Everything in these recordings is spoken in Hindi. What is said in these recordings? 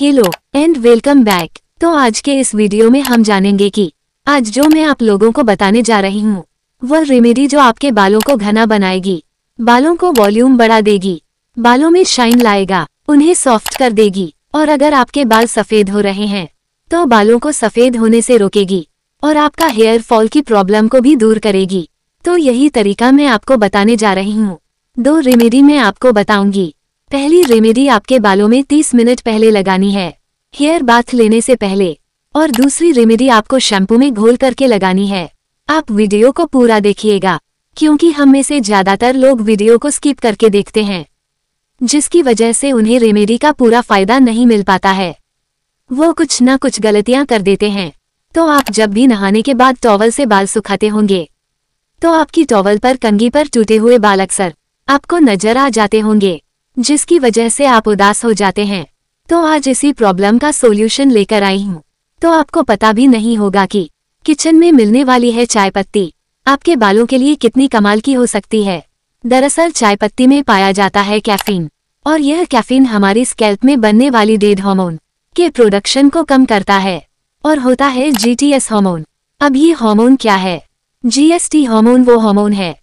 हेलो एंड वेलकम बैक तो आज के इस वीडियो में हम जानेंगे कि आज जो मैं आप लोगों को बताने जा रही हूँ वह रेमेडी जो आपके बालों को घना बनाएगी बालों को वॉल्यूम बढ़ा देगी बालों में शाइन लाएगा उन्हें सॉफ्ट कर देगी और अगर आपके बाल सफेद हो रहे हैं तो बालों को सफेद होने से रोकेगी और आपका हेयर फॉल की प्रॉब्लम को भी दूर करेगी तो यही तरीका मैं आपको बताने जा रही हूँ दो रेमेडी मैं आपको बताऊंगी पहली रेमेडी आपके बालों में 30 मिनट पहले लगानी है हेयर बाथ लेने से पहले और दूसरी रेमेडी आपको शैम्पू में घोल करके लगानी है आप वीडियो को पूरा देखिएगा क्योंकि हम में से ज़्यादातर लोग वीडियो को स्किप करके देखते हैं जिसकी वजह से उन्हें रेमेडी का पूरा फायदा नहीं मिल पाता है वो कुछ ना कुछ गलतियां कर देते हैं तो आप जब भी नहाने के बाद टॉवल से बाल सुखाते होंगे तो आपकी टॉवल पर कंगी पर टूटे हुए बाल अक्सर आपको नजर आ जाते होंगे जिसकी वजह से आप उदास हो जाते हैं तो आज इसी प्रॉब्लम का सोल्यूशन लेकर आई हूँ तो आपको पता भी नहीं होगा कि किचन में मिलने वाली है चाय पत्ती आपके बालों के लिए कितनी कमाल की हो सकती है दरअसल चाय पत्ती में पाया जाता है कैफीन और यह कैफीन हमारी स्केल्प में बनने वाली डेड हार्मोन के प्रोडक्शन को कम करता है और होता है जीटीएस हार्मोन अब ये हार्मोन क्या है जीएसटी हार्मोन वो हार्मोन है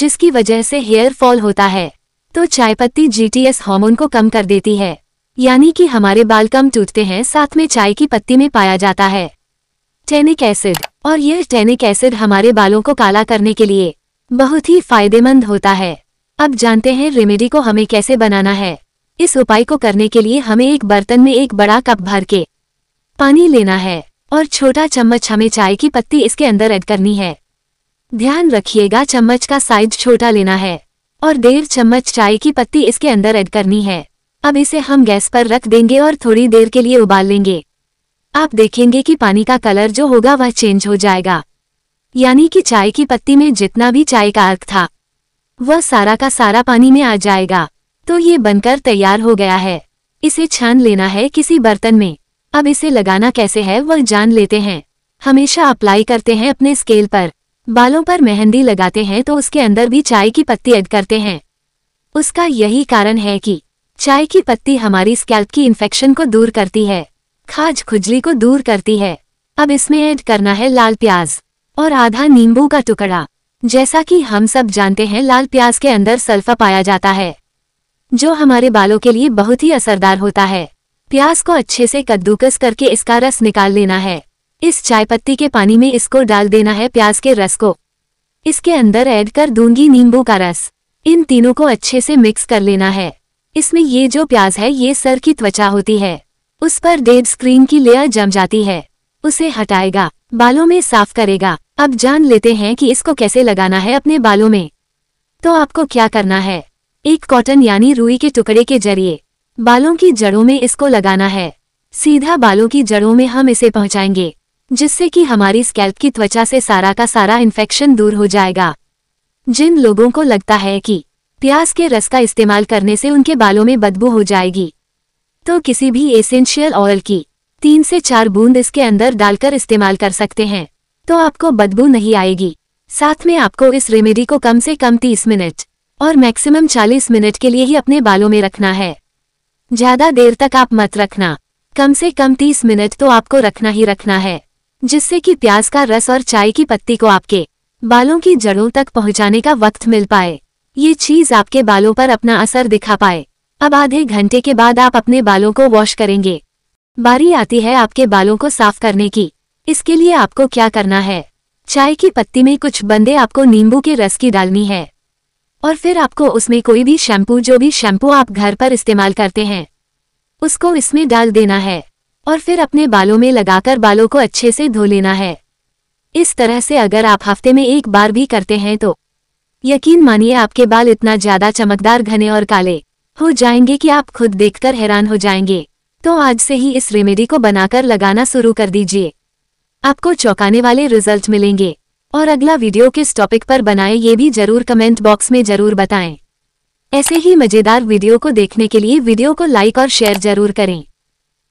जिसकी वजह से हेयर फॉल होता है तो चाय पत्ती जीटीएस हार्मोन को कम कर देती है यानी कि हमारे बाल कम टूटते हैं साथ में चाय की पत्ती में पाया जाता है टेनिक एसिड और यह टेनिक एसिड हमारे बालों को काला करने के लिए बहुत ही फायदेमंद होता है अब जानते हैं रेमेडी को हमें कैसे बनाना है इस उपाय को करने के लिए हमें एक बर्तन में एक बड़ा कप भर के पानी लेना है और छोटा चम्मच हमें चाय की पत्ती इसके अंदर ऐड करनी है ध्यान रखिएगा चम्मच का साइज छोटा लेना है और डेढ़ चम्मच चाय की पत्ती इसके अंदर ऐड करनी है अब इसे हम गैस पर रख देंगे और थोड़ी देर के लिए उबाल लेंगे आप देखेंगे कि पानी का कलर जो होगा वह चेंज हो जाएगा यानी कि चाय की पत्ती में जितना भी चाय का अर्क था वह सारा का सारा पानी में आ जाएगा तो ये बनकर तैयार हो गया है इसे छान लेना है किसी बर्तन में अब इसे लगाना कैसे है वह जान लेते हैं हमेशा अप्लाई करते हैं अपने स्केल पर बालों पर मेहंदी लगाते हैं तो उसके अंदर भी चाय की पत्ती ऐड करते हैं उसका यही कारण है कि चाय की पत्ती हमारी स्कैल्प की इन्फेक्शन को दूर करती है खाज खुजली को दूर करती है अब इसमें ऐड करना है लाल प्याज और आधा नींबू का टुकड़ा जैसा कि हम सब जानते हैं लाल प्याज के अंदर सल्फा पाया जाता है जो हमारे बालों के लिए बहुत ही असरदार होता है प्याज को अच्छे से कद्दूकस करके इसका रस निकाल लेना है इस चाय पत्ती के पानी में इसको डाल देना है प्याज के रस को इसके अंदर ऐड कर दूंगी नींबू का रस इन तीनों को अच्छे से मिक्स कर लेना है इसमें ये जो प्याज है ये सर की त्वचा होती है उस पर डेड स्क्रीन की लेयर जम जाती है उसे हटाएगा बालों में साफ करेगा अब जान लेते हैं कि इसको कैसे लगाना है अपने बालों में तो आपको क्या करना है एक कॉटन यानी रुई के टुकड़े के जरिए बालों की जड़ों में इसको लगाना है सीधा बालों की जड़ों में हम इसे पहुंचाएंगे जिससे कि हमारी स्कैल्प की त्वचा से सारा का सारा इन्फेक्शन दूर हो जाएगा जिन लोगों को लगता है कि प्याज के रस का इस्तेमाल करने से उनके बालों में बदबू हो जाएगी तो किसी भी एसेंशियल ऑयल की तीन से चार बूंद इसके अंदर डालकर इस्तेमाल कर सकते हैं तो आपको बदबू नहीं आएगी साथ में आपको इस रेमेडी को कम से कम तीस मिनट और मैक्सिमम चालीस मिनट के लिए ही अपने बालों में रखना है ज़्यादा देर तक आप मत रखना कम से कम तीस मिनट तो आपको रखना ही रखना है जिससे कि प्याज का रस और चाय की पत्ती को आपके बालों की जड़ों तक पहुंचाने का वक्त मिल पाए ये चीज आपके बालों पर अपना असर दिखा पाए अब आधे घंटे के बाद आप अपने बालों को वॉश करेंगे बारी आती है आपके बालों को साफ करने की इसके लिए आपको क्या करना है चाय की पत्ती में कुछ बंदे आपको नींबू के रस की डालनी है और फिर आपको उसमें कोई भी शैम्पू जो भी शैम्पू आप घर पर इस्तेमाल करते हैं उसको इसमें डाल देना है और फिर अपने बालों में लगाकर बालों को अच्छे से धो लेना है इस तरह से अगर आप हफ्ते में एक बार भी करते हैं तो यकीन मानिए आपके बाल इतना ज्यादा चमकदार घने और काले हो जाएंगे कि आप खुद देखकर हैरान हो जाएंगे तो आज से ही इस रेमेडी को बनाकर लगाना शुरू कर दीजिए आपको चौंकाने वाले रिजल्ट मिलेंगे और अगला वीडियो किस टॉपिक पर बनाए ये भी जरूर कमेंट बॉक्स में जरूर बताएं ऐसे ही मज़ेदार वीडियो को देखने के लिए वीडियो को लाइक और शेयर जरूर करें